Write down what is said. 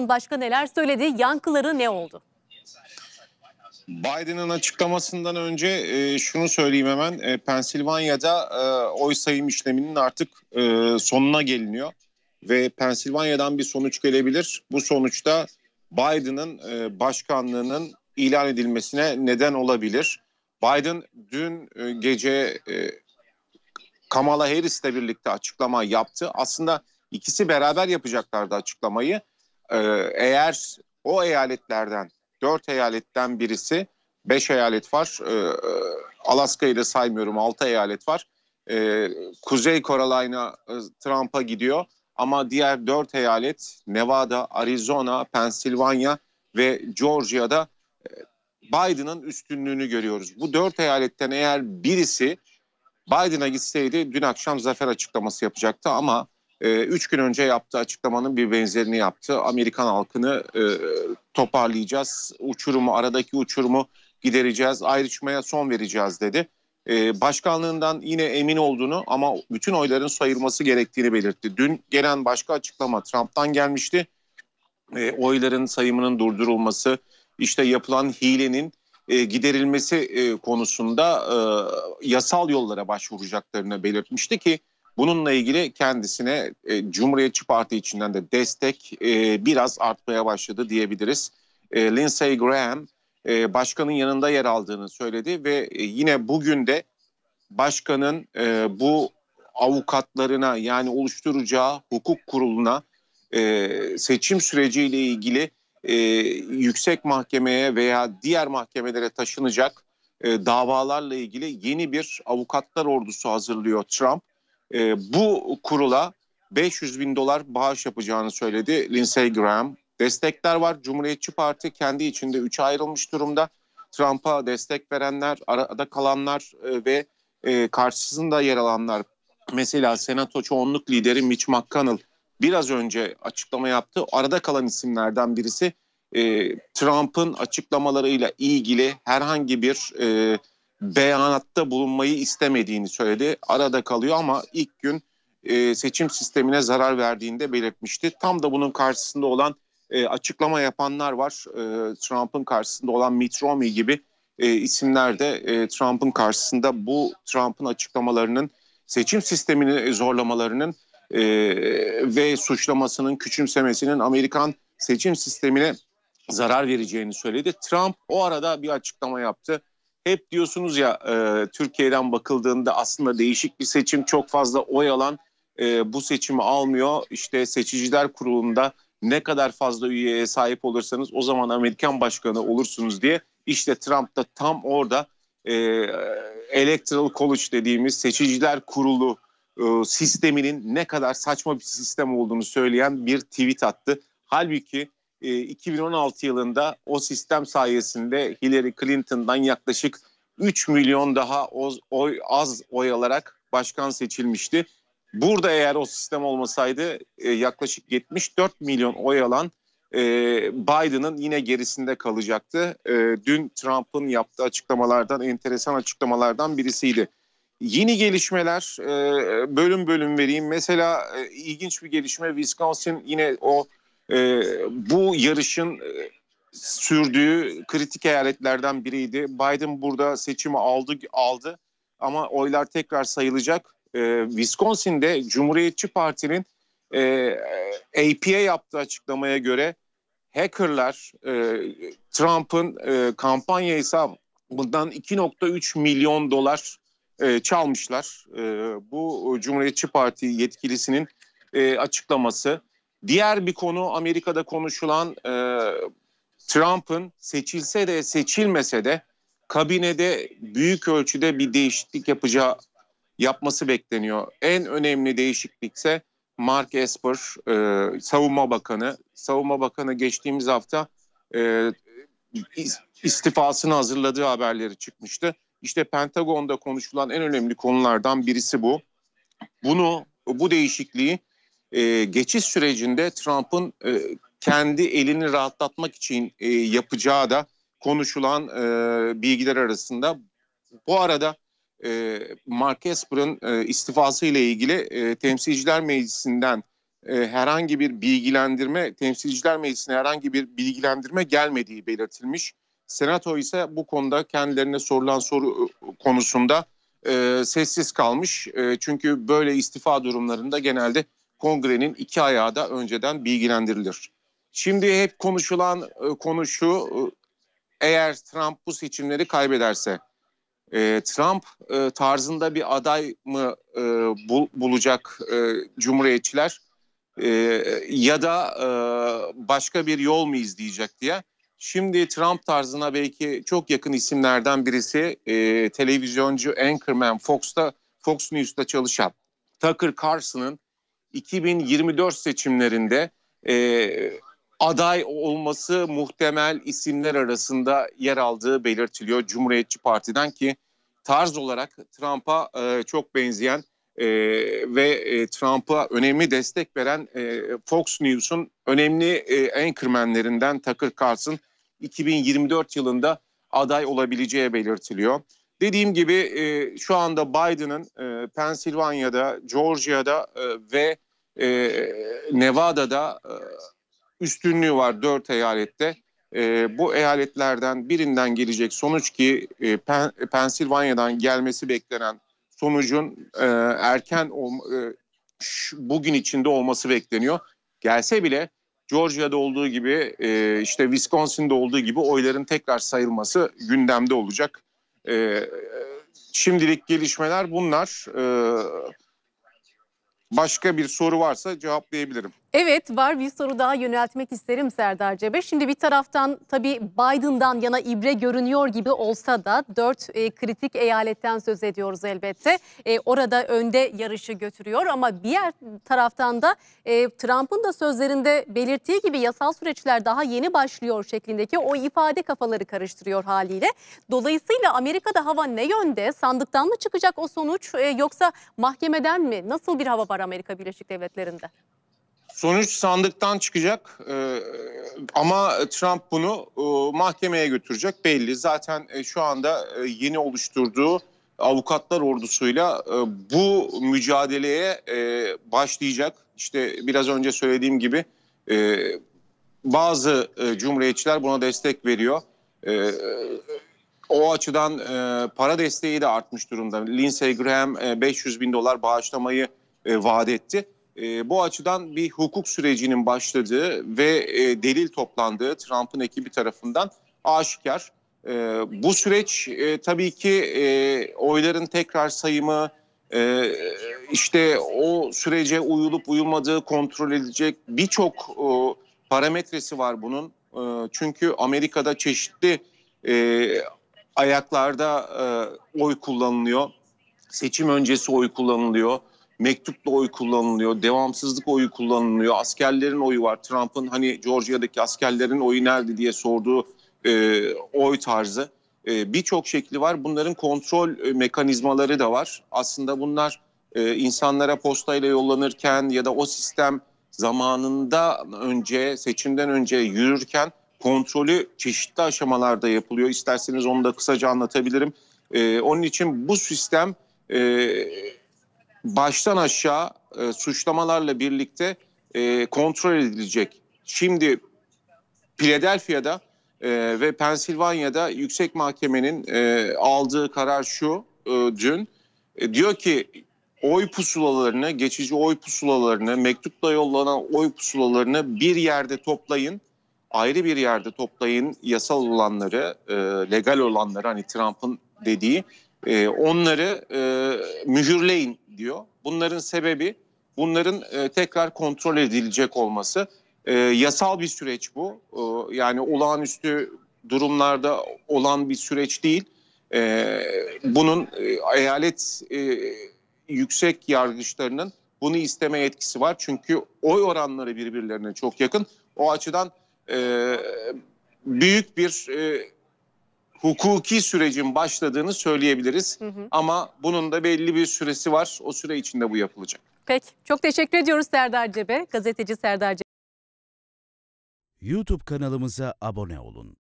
başka neler söyledi? Yankıları ne oldu? Biden'ın açıklamasından önce e, şunu söyleyeyim hemen. E, Pensilvanya'da e, oy sayım işleminin artık e, sonuna geliniyor. Ve Pensilvanya'dan bir sonuç gelebilir. Bu sonuçta Biden'ın e, başkanlığının ilan edilmesine neden olabilir. Biden dün e, gece e, Kamala Harris'le birlikte açıklama yaptı. Aslında ikisi beraber yapacaklardı açıklamayı. Ee, eğer o eyaletlerden dört eyaletten birisi beş eyalet var e, Alaska'yı da saymıyorum altı eyalet var e, Kuzey Carolina e, Trump'a gidiyor ama diğer dört eyalet Nevada, Arizona, Pensilvanya ve Georgia'da e, Biden'ın üstünlüğünü görüyoruz. Bu dört eyaletten eğer birisi Biden'a gitseydi dün akşam zafer açıklaması yapacaktı ama ee, üç gün önce yaptığı açıklamanın bir benzerini yaptı. Amerikan halkını e, toparlayacağız, uçurumu, aradaki uçurumu gidereceğiz, ayrışmaya son vereceğiz dedi. Ee, başkanlığından yine emin olduğunu ama bütün oyların sayılması gerektiğini belirtti. Dün gelen başka açıklama Trump'tan gelmişti. Ee, oyların sayımının durdurulması, işte yapılan hilenin e, giderilmesi e, konusunda e, yasal yollara başvuracaklarını belirtmişti ki Bununla ilgili kendisine e, Cumhuriyetçi Parti içinden de destek e, biraz artmaya başladı diyebiliriz. E, Lindsey Graham e, başkanın yanında yer aldığını söyledi ve e, yine bugün de başkanın e, bu avukatlarına yani oluşturacağı hukuk kuruluna e, seçim süreciyle ilgili e, yüksek mahkemeye veya diğer mahkemelere taşınacak e, davalarla ilgili yeni bir avukatlar ordusu hazırlıyor Trump e, bu kurula 500 bin dolar bağış yapacağını söyledi Lindsey Graham. Destekler var. Cumhuriyetçi Parti kendi içinde üçe ayrılmış durumda. Trump'a destek verenler, arada kalanlar e, ve e, karşısında yer alanlar. Mesela Senato çoğunluk lideri Mitch McConnell biraz önce açıklama yaptı. Arada kalan isimlerden birisi e, Trump'ın açıklamalarıyla ilgili herhangi bir e, beyanatta bulunmayı istemediğini söyledi. Arada kalıyor ama ilk gün e, seçim sistemine zarar verdiğini de belirtmişti. Tam da bunun karşısında olan e, açıklama yapanlar var. E, Trump'ın karşısında olan Mitt Romney gibi e, isimler de e, Trump'ın karşısında bu Trump'ın açıklamalarının seçim sistemini zorlamalarının e, ve suçlamasının, küçümsemesinin Amerikan seçim sistemine zarar vereceğini söyledi. Trump o arada bir açıklama yaptı hep diyorsunuz ya e, Türkiye'den bakıldığında aslında değişik bir seçim çok fazla oy alan e, bu seçimi almıyor. İşte seçiciler kurulunda ne kadar fazla üyeye sahip olursanız o zaman Amerikan başkanı olursunuz diye işte Trump da tam orada e, Electoral College dediğimiz seçiciler kurulu e, sisteminin ne kadar saçma bir sistem olduğunu söyleyen bir tweet attı. Halbuki 2016 e, yılında o sistem sayesinde Hillary Clinton'dan yaklaşık 3 milyon daha oz, oy, az oy alarak başkan seçilmişti. Burada eğer o sistem olmasaydı e, yaklaşık 74 milyon oy alan e, Biden'ın yine gerisinde kalacaktı. E, dün Trump'ın yaptığı açıklamalardan, enteresan açıklamalardan birisiydi. Yeni gelişmeler e, bölüm bölüm vereyim. Mesela e, ilginç bir gelişme Wisconsin yine o e, bu yarışın e, sürdüğü kritik eyaletlerden biriydi. Biden burada seçimi aldı aldı ama oylar tekrar sayılacak. E, Wisconsin'de Cumhuriyetçi Parti'nin e, APA yaptığı açıklamaya göre hackerlar e, Trump'ın e, kampanya hesabından 2.3 milyon dolar e, çalmışlar. E, bu Cumhuriyetçi Parti yetkilisinin e, açıklaması. Diğer bir konu Amerika'da konuşulan e, Trump'ın seçilse de seçilmese de kabinede büyük ölçüde bir değişiklik yapacağı yapması bekleniyor. En önemli değişiklikse Mark Esper e, savunma bakanı. Savunma bakanı geçtiğimiz hafta e, istifasını hazırladığı haberleri çıkmıştı. İşte Pentagon'da konuşulan en önemli konulardan birisi bu. Bunu bu değişikliği e, geçiş sürecinde Trump'ın e, kendi elini rahatlatmak için e, yapacağı da konuşulan e, bilgiler arasında. Bu arada e, Mark Esper'ın e, istifası ile ilgili e, Temsilciler Meclisi'nden e, herhangi bir bilgilendirme, Temsilciler Meclisi'ne herhangi bir bilgilendirme gelmediği belirtilmiş. Senato ise bu konuda kendilerine sorulan soru e, konusunda e, sessiz kalmış. E, çünkü böyle istifa durumlarında genelde kongrenin iki ayağı da önceden bilgilendirilir. Şimdi hep konuşulan e, konu şu, e, eğer Trump bu seçimleri kaybederse e, Trump e, tarzında bir aday mı e, bul, bulacak e, cumhuriyetçiler e, ya da e, başka bir yol mu izleyecek diye. Şimdi Trump tarzına belki çok yakın isimlerden birisi e, televizyoncu Anchorman Fox'ta Fox News'ta çalışan Tucker Carlson'ın 2024 seçimlerinde e, aday olması muhtemel isimler arasında yer aldığı belirtiliyor Cumhuriyetçi Parti'den ki tarz olarak Trump'a e, çok benzeyen e, ve e, Trump'a önemli destek veren e, Fox News'un önemli e, anchormanlerinden Tucker Carlson 2024 yılında aday olabileceği belirtiliyor. Dediğim gibi e, şu anda Biden'ın e, Pensilvanya'da, Georgia'da e, ve e, Nevada'da e, üstünlüğü var dört eyalette. E, bu eyaletlerden birinden gelecek sonuç ki e, Pen Pensilvanya'dan gelmesi beklenen sonucun e, erken e, bugün içinde olması bekleniyor. Gelse bile Georgia'da olduğu gibi e, işte Wisconsin'da olduğu gibi oyların tekrar sayılması gündemde olacak. E, şimdilik gelişmeler bunlar. E, başka bir soru varsa cevaplayabilirim. Evet var bir soru daha yöneltmek isterim Serdar Cebe. Şimdi bir taraftan tabii Biden'dan yana ibre görünüyor gibi olsa da dört e, kritik eyaletten söz ediyoruz elbette. E, orada önde yarışı götürüyor ama diğer taraftan da e, Trump'ın da sözlerinde belirttiği gibi yasal süreçler daha yeni başlıyor şeklindeki o ifade kafaları karıştırıyor haliyle. Dolayısıyla Amerika'da hava ne yönde? Sandıktan mı çıkacak o sonuç e, yoksa mahkemeden mi? Nasıl bir hava var Amerika Birleşik Devletleri'nde? Sonuç sandıktan çıkacak e, ama Trump bunu e, mahkemeye götürecek belli. Zaten e, şu anda e, yeni oluşturduğu avukatlar ordusuyla e, bu mücadeleye e, başlayacak. İşte biraz önce söylediğim gibi e, bazı e, cumhuriyetçiler buna destek veriyor. E, o açıdan e, para desteği de artmış durumda. Lindsey Graham e, 500 bin dolar bağışlamayı e, vaat etti. E, bu açıdan bir hukuk sürecinin başladığı ve e, delil toplandığı Trump'ın ekibi tarafından aşikar. E, bu süreç e, tabii ki e, oyların tekrar sayımı, e, işte o sürece uyulup uyulmadığı kontrol edilecek birçok e, parametresi var bunun. E, çünkü Amerika'da çeşitli e, ayaklarda e, oy kullanılıyor, seçim öncesi oy kullanılıyor mektupla oy kullanılıyor, devamsızlık oyu kullanılıyor, askerlerin oyu var. Trump'ın hani Georgia'daki askerlerin oyu nerede diye sorduğu e, oy tarzı e, birçok şekli var. Bunların kontrol e, mekanizmaları da var. Aslında bunlar e, insanlara postayla yollanırken ya da o sistem zamanında önce seçimden önce yürürken kontrolü çeşitli aşamalarda yapılıyor. İsterseniz onu da kısaca anlatabilirim. E, onun için bu sistem e, baştan aşağı e, suçlamalarla birlikte e, kontrol edilecek. Şimdi Philadelphia'da e, ve Pensilvanya'da yüksek mahkemenin e, aldığı karar şu e, dün. E, diyor ki oy pusulalarını, geçici oy pusulalarını, mektupla yollanan oy pusulalarını bir yerde toplayın. Ayrı bir yerde toplayın yasal olanları, e, legal olanları hani Trump'ın dediği e, onları e, mühürleyin diyor. Bunların sebebi bunların e, tekrar kontrol edilecek olması. E, yasal bir süreç bu. E, yani olağanüstü durumlarda olan bir süreç değil. E, bunun e, eyalet e, yüksek yargıçlarının bunu isteme yetkisi var. Çünkü oy oranları birbirlerine çok yakın. O açıdan e, büyük bir e, hukuki sürecin başladığını söyleyebiliriz. Hı hı. Ama bunun da belli bir süresi var. O süre içinde bu yapılacak. Peki. Çok teşekkür ediyoruz Serdar Cebe. Gazeteci Serdar Cebe. YouTube kanalımıza abone olun.